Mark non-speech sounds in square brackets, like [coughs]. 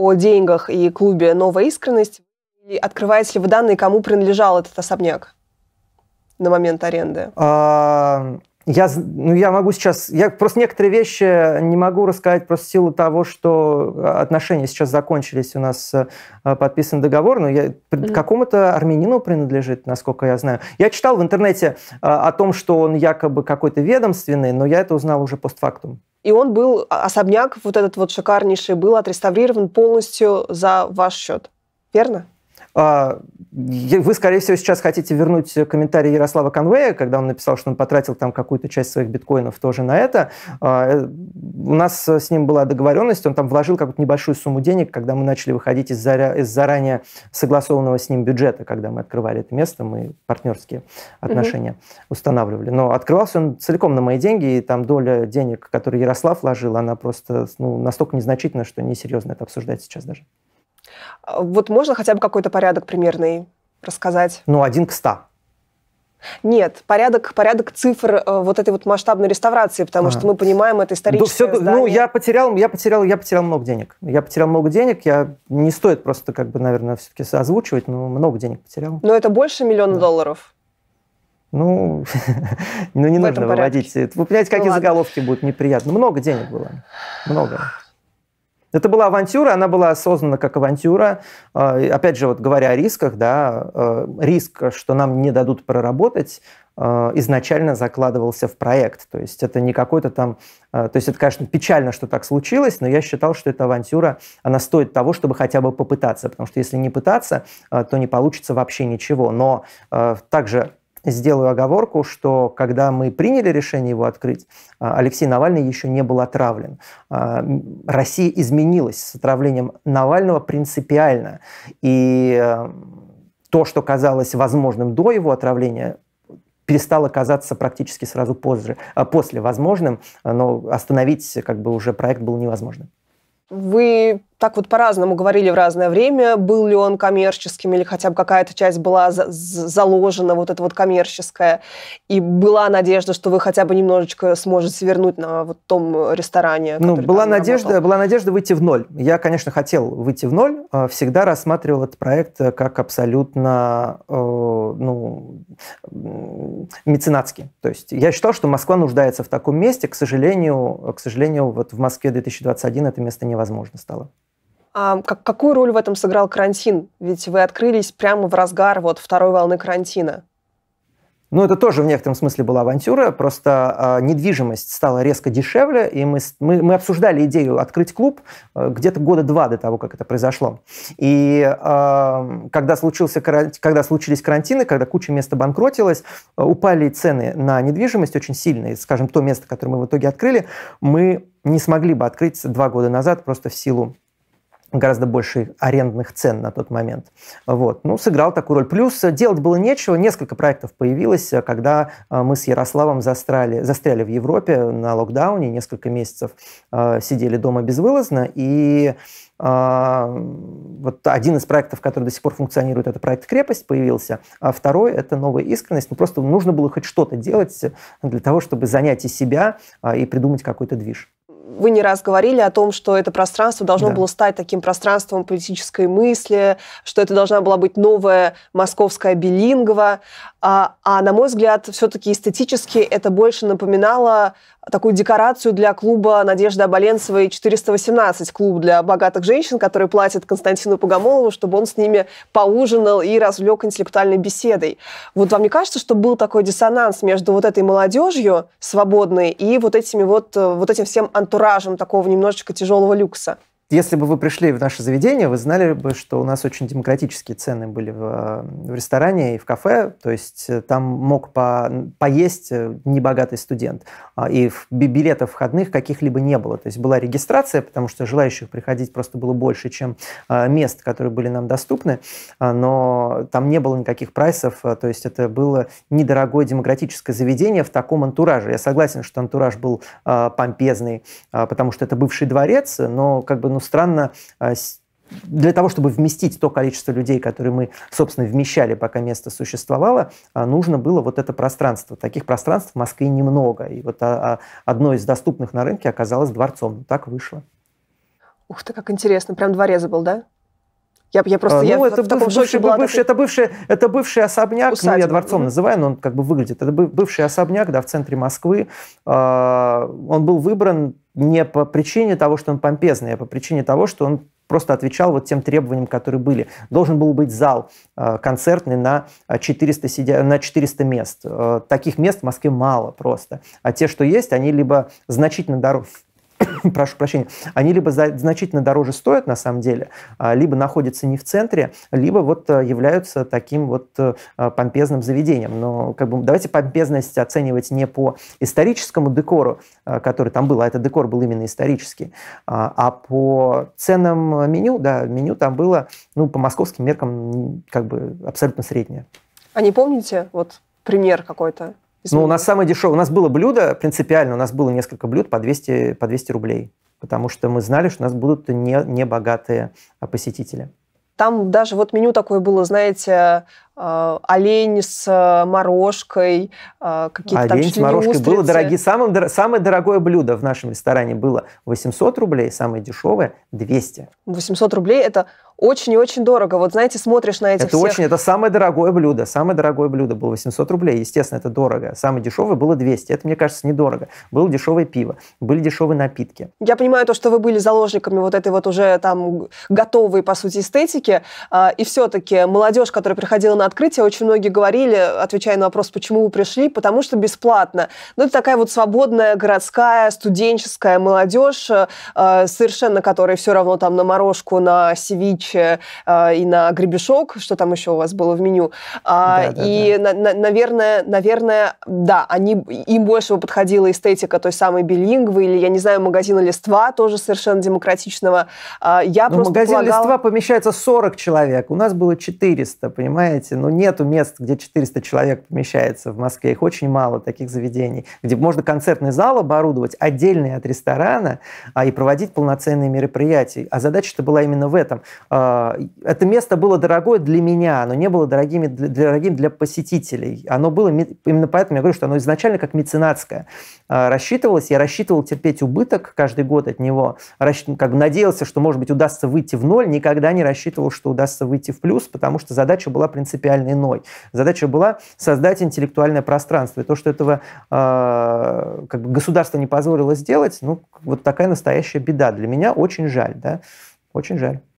о деньгах и клубе «Новая искренность». И открываете ли вы данные, кому принадлежал этот особняк на момент аренды? А, я, ну, я могу сейчас... Я просто некоторые вещи не могу рассказать просто в силу того, что а, отношения сейчас закончились, у нас а, подписан договор, но я, mm-hmm. какому-то армянину принадлежит, насколько я знаю. Я читал в интернете о том, что он якобы какой-то ведомственный, но я это узнал уже постфактум. И он был, а, особняк вот этот вот шикарнейший, был отреставрирован полностью за ваш счет. Верно? А, вы, скорее всего, сейчас хотите вернуть комментарий Ярослава Конвея, когда он написал, что он потратил там какую-то часть своих биткоинов тоже на это. А, э, у нас с ним была договоренность, он там вложил какую-то небольшую сумму денег, когда мы начали выходить из, заря... из заранее согласованного с ним бюджета, когда мы открывали это место, мы партнерские отношения mm устанавливали. Но открывался он целиком на мои деньги, и там доля денег, которые Ярослав вложил, она просто ну, настолько незначительна, что несерьезно это обсуждать сейчас даже. А, вот можно хотя бы какой-то порядок примерный рассказать? Ну, один к ста. Нет, порядок, порядок цифр э, вот этой вот масштабной реставрации, потому а. что мы понимаем, это историческое да, все, ну, здание. Ну, я потерял, я потерял, я потерял много денег. Я потерял много денег, я не стоит просто, как бы, наверное, все-таки озвучивать, но много денег потерял. Но это больше миллиона да. долларов? Ну, [laughs] ну не В нужно выводить. Вы понимаете, ну, какие ну, заголовки будут неприятны. Много денег было. Много. Это была авантюра, она была осознана как авантюра. А, опять же, вот говоря о рисках, да, а, риск, что нам не дадут проработать, а, изначально закладывался в проект. То есть это не какой-то там... То есть это, конечно, печально, что так случилось, но я считал, что эта авантюра, она стоит того, чтобы хотя бы попытаться, потому что если не пытаться, то не получится вообще ничего. Но также сделаю оговорку, что когда мы приняли решение его открыть, а, Алексей Навальный еще не был отравлен. А, Россия изменилась с отравлением Навального принципиально. И э, то, что казалось возможным до его отравления, перестало казаться практически сразу позже, а, после возможным, но остановить как бы уже проект был невозможным. Вы так вот по-разному говорили в разное время, был ли он коммерческим или хотя бы какая-то часть была за- заложена, вот эта вот коммерческая. И была надежда, что вы хотя бы немножечко сможете вернуть на вот том ресторане. Ну, была надежда, работал. была надежда выйти в ноль. Я, конечно, хотел выйти в ноль, а всегда рассматривал этот проект э, как абсолютно э, ну, меценатский. То есть я считал, что Москва нуждается в таком месте. К сожалению, к сожалению, вот в Москве 2021 это место невозможно стало. А как, какую роль в этом сыграл карантин? Ведь вы открылись прямо в разгар вот второй волны карантина. Ну, это тоже в некотором смысле была авантюра, просто э, недвижимость стала резко дешевле, и мы, мы, мы обсуждали идею открыть клуб э, где-то года два до того, как это произошло. И э, когда, случился, когда случились карантины, когда куча места банкротилась, э, упали цены на недвижимость очень сильно, и, скажем, то место, которое мы в итоге открыли, мы не смогли бы открыть два года назад просто в силу гораздо больше арендных цен на тот момент. Вот. Ну, сыграл такую роль. Плюс делать было нечего. Несколько проектов появилось, э, когда э, мы с Ярославом застряли, застряли в Европе на локдауне. Несколько месяцев э, сидели дома безвылазно. И вот один из проектов, который до сих пор функционирует, это проект «Крепость» появился, а второй – это «Новая искренность». Ну, просто нужно было хоть что-то делать для того, чтобы занять и себя и придумать какой-то движ вы не раз говорили о том, что это пространство должно да. было стать таким пространством политической мысли, что это должна была быть новая московская билингова. А, а на мой взгляд, все-таки эстетически это больше напоминало такую декорацию для клуба Надежды Оболенцевой 418, клуб для богатых женщин, который платит Константину Погомолову, чтобы он с ними поужинал и развлек интеллектуальной беседой. Вот вам не кажется, что был такой диссонанс между вот этой молодежью свободной и вот, этими вот, э, вот этим всем антуражем такого немножечко тяжелого люкса? Если бы вы пришли в наше заведение, вы знали бы, что у нас очень демократические цены были в, э, в ресторане и в кафе. То есть э, там мог по, поесть э, небогатый студент. А, и билетов входных каких-либо не было. То есть была регистрация, потому что желающих приходить просто было больше, чем мест, которые были нам доступны. А, но там не было никаких прайсов. А, то есть это было недорогое демократическое заведение в таком антураже. Я согласен, что антураж был помпезный, потому что это бывший дворец, но как бы ну, ну, странно, а, для того, чтобы вместить то количество людей, которые мы, собственно, вмещали, пока место существовало, а, нужно было вот это пространство. Таких пространств в Москве немного. И вот а, одно из доступных на рынке оказалось дворцом. Так вышло. Ух ты, как интересно. Прям дворец был, да? Я, я просто а, ну, я это в таком бывший, шоке была. Бывший, это, бывший, это бывший особняк, усадьба. ну, я дворцом mm называю, но он как бы выглядит. Это бывший особняк, да, в центре Москвы. А, он был выбран не по причине того, что он помпезный, а по причине того, что он просто отвечал вот тем требованиям, которые были. Должен был быть зал а, концертный на 400, сидя... на 400 мест. таких мест в Москве мало просто. А те, что есть, они либо значительно дороже [coughs] прошу прощения, они либо за, значительно дороже стоят на самом деле, а, либо находятся не в центре, либо вот э, являются таким вот э, а, помпезным заведением. Но как бы давайте помпезность оценивать не по историческому декору, э, который там был, а этот декор был именно исторический, а, а по ценам меню, да, меню там было, ну, по московским меркам как бы абсолютно среднее. А не помните вот пример какой-то ну, у нас самое дешевое. У нас было блюдо, принципиально, у нас было несколько блюд по 200, по 200 рублей. Потому что мы знали, что у нас будут не, не богатые а, посетители. Там даже вот меню такое было, знаете, Э, олень с э, морожкой, э, какие-то олень там Олень с морожкой устрицы. было дорогие. Самым, Самое дорогое блюдо в нашем ресторане было 800 рублей, самое дешевое 200. 800 рублей – это очень и очень дорого. Вот знаете, смотришь на этих это всех... очень, это самое дорогое блюдо. Самое дорогое блюдо было 800 рублей. Естественно, это дорого. Самое дешевое было 200. Это, мне кажется, недорого. Было дешевое пиво, были дешевые напитки. Я понимаю то, что вы были заложниками вот этой вот уже там готовой, по сути, эстетики. А, и все-таки молодежь, которая приходила на открытие очень многие говорили, отвечая на вопрос, почему вы пришли, потому что бесплатно. Но ну, это такая вот свободная городская, студенческая молодежь, э, совершенно которой все равно там на морожку, на севиче э, и на гребешок, что там еще у вас было в меню. А, да, да, и, да. На, на, наверное, наверное, да, они, им больше бы подходила эстетика той самой билингвы или, я не знаю, магазина «Листва», тоже совершенно демократичного. А, я Но ну, просто магазин полагала... «Листва» помещается 40 человек, у нас было 400, понимаете? ну, нету мест, где 400 человек помещается в Москве, их очень мало, таких заведений, где можно концертный зал оборудовать отдельный от ресторана а, и проводить полноценные мероприятия. А задача-то была именно в этом. А, это место было дорогое для меня, оно не было дорогим для, дорогим для посетителей. Оно было, именно поэтому я говорю, что оно изначально как меценатское а, рассчитывалось. Я рассчитывал терпеть убыток каждый год от него, как бы надеялся, что, может быть, удастся выйти в ноль, никогда не рассчитывал, что удастся выйти в плюс, потому что задача была принципиальная принципиально иной. Задача была создать интеллектуальное пространство. И то, что этого э, как бы государство не позволило сделать, ну, вот такая настоящая беда. Для меня очень жаль, да, очень жаль.